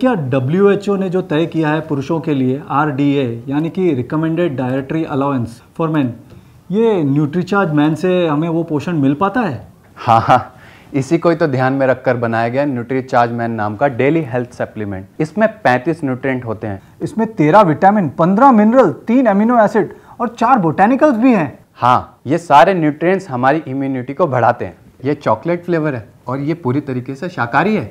क्या डब्ल्यू ने जो तय किया है पुरुषों के लिए आर यानी कि रिकमेंडेड डायरेक्टरी अलाउंस फॉर मैन ये न्यूट्रीचार्ज मैन से हमें वो पोषण मिल पाता है हाँ हाँ इसी को ही तो ध्यान में रखकर बनाया गया न्यूट्रीचार्ज मैन नाम का डेली हेल्थ सप्लीमेंट इसमें 35 न्यूट्रिएंट होते हैं इसमें 13 विटामिन 15 मिनरल 3 अमीनो एसिड और चार बोटेनिकल्स भी हैं हाँ ये सारे न्यूट्रिएंट्स हमारी इम्यूनिटी को बढ़ाते हैं ये चॉकलेट फ्लेवर है और ये पूरी तरीके से शाकाहारी है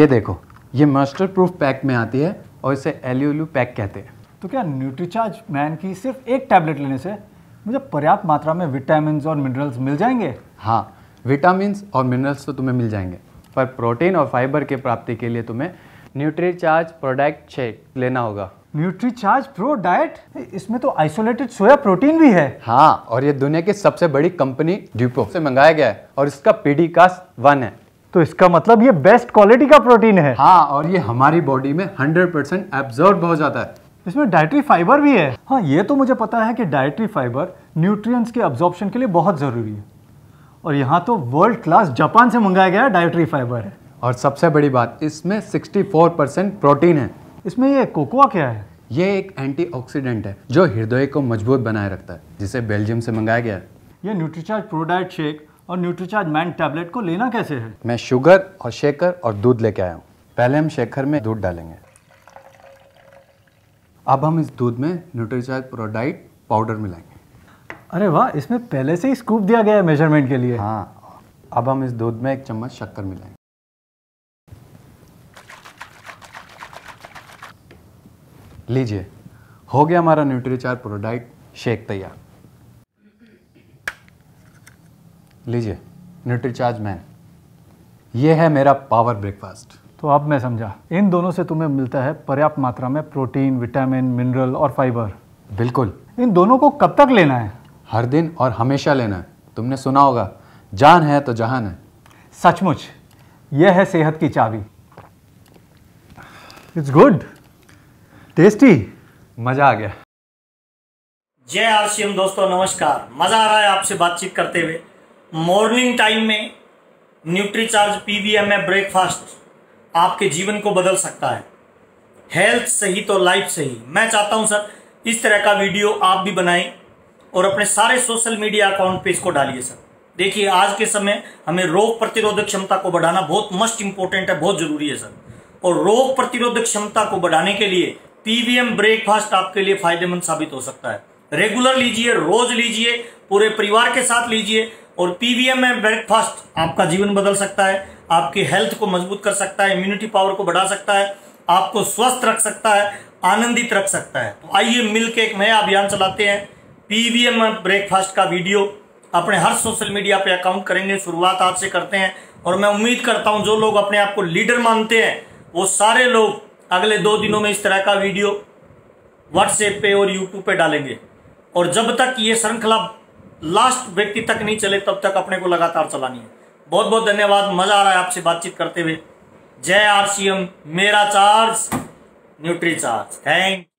ये देखो ये मस्टर्ड प्रूफ पैक में आती है और इसे एल्यूलू पैक कहते हैं तो क्या न्यूट्रीचार्ज मैन की सिर्फ एक टैबलेट लेने से मुझे पर्याप्त मात्रा में विटामिन और मिनरल्स मिल जाएंगे हाँ विटामिन और मिनरल्स तो तुम्हें मिल जाएंगे पर प्रोटीन और फाइबर के प्राप्ति के लिए तुम्हें न्यूट्रीचार्ज प्रोडक्ट शेक लेना होगा न्यूट्रीचार्ज प्रो डाइट इसमें तो आइसोलेटेड सोया प्रोटीन भी है हाँ और ये दुनिया की सबसे बड़ी कंपनी ड्यूपो से मंगाया गया है और इसका पीडी कास्ट वन है तो इसका मतलब ये बेस्ट क्वालिटी का प्रोटीन है हाँ और ये हमारी बॉडी में 100 परसेंट एब्जॉर्ब हो जाता है इसमें डायट्री फाइबर भी है हाँ ये तो मुझे पता है कि डायट्री फाइबर न्यूट्रिएंट्स के अब्जॉर्प्शन के लिए बहुत ज़रूरी है और यहाँ तो वर्ल्ड क्लास जापान से मंगाया गया डायट्री फाइबर है और सबसे बड़ी बात इसमें सिक्सटी प्रोटीन है इसमें ये कोकोआ क्या है ये एक एंटी है जो हृदय को मजबूत बनाए रखता है जिसे बेल्जियम से मंगाया गया है ये न्यूट्रीचार्ज प्रोडाइट शेक और न्यूट्रीचार्ज मैन टैबलेट को लेना कैसे है मैं शुगर और शेखर और दूध लेके आया हूँ पहले हम शेखर में दूध डालेंगे अब हम इस दूध में न्यूट्रीचार्ज प्रोडाइट पाउडर मिलाएंगे अरे वाह इसमें पहले से ही स्कूप दिया गया है मेजरमेंट के लिए हाँ अब हम इस दूध में एक चम्मच शक्कर मिलाएंगे लीजिए हो गया हमारा न्यूट्रीचार्ज प्रोडाइट शेक तैयार लीजिए न्यूट्री चार्ज मैन ये है मेरा पावर ब्रेकफास्ट तो अब मैं समझा इन दोनों से तुम्हें मिलता है पर्याप्त मात्रा में प्रोटीन विटामिन मिनरल और फाइबर बिल्कुल इन दोनों को कब तक लेना है हर दिन और हमेशा लेना है तुमने सुना होगा जान है तो जहान है सचमुच यह है सेहत की चाबी इट्स गुड टेस्टी मजा आ गया जय आशियम दोस्तों नमस्कार मजा आ रहा है आपसे बातचीत करते हुए मॉर्निंग टाइम में न्यूट्रीचार्ज पीवीएम है ब्रेकफास्ट आपके जीवन को बदल सकता है हेल्थ सही तो लाइफ सही मैं चाहता हूं सर इस तरह का वीडियो आप भी बनाएं और अपने सारे सोशल मीडिया अकाउंट पे इसको डालिए सर देखिए आज के समय हमें रोग प्रतिरोधक क्षमता को बढ़ाना बहुत मस्ट इंपॉर्टेंट है बहुत जरूरी है सर और रोग प्रतिरोधक क्षमता को बढ़ाने के लिए पीवीएम ब्रेकफास्ट आपके लिए फायदेमंद साबित हो सकता है रेगुलर लीजिए रोज लीजिए पूरे परिवार के साथ लीजिए और पीवीएम में ब्रेकफास्ट आपका जीवन बदल सकता है आपकी हेल्थ को मजबूत कर सकता है इम्यूनिटी पावर को बढ़ा सकता है आपको स्वस्थ रख सकता है आनंदित रख सकता है तो आइए मिल एक नया अभियान चलाते हैं पीवीएम ब्रेकफास्ट का वीडियो अपने हर सोशल मीडिया पे अकाउंट करेंगे शुरुआत आज से करते हैं और मैं उम्मीद करता हूं जो लोग अपने आप को लीडर मानते हैं वो सारे लोग अगले दो दिनों में इस तरह का वीडियो व्हाट्सएप पे और यूट्यूब पे डालेंगे और जब तक ये श्रृंखला लास्ट व्यक्ति तक नहीं चले तब तक अपने को लगातार चलानी है बहुत बहुत धन्यवाद मजा आ रहा है आपसे बातचीत करते हुए जय आर मेरा चार्ज न्यूट्री चार्ज थैंक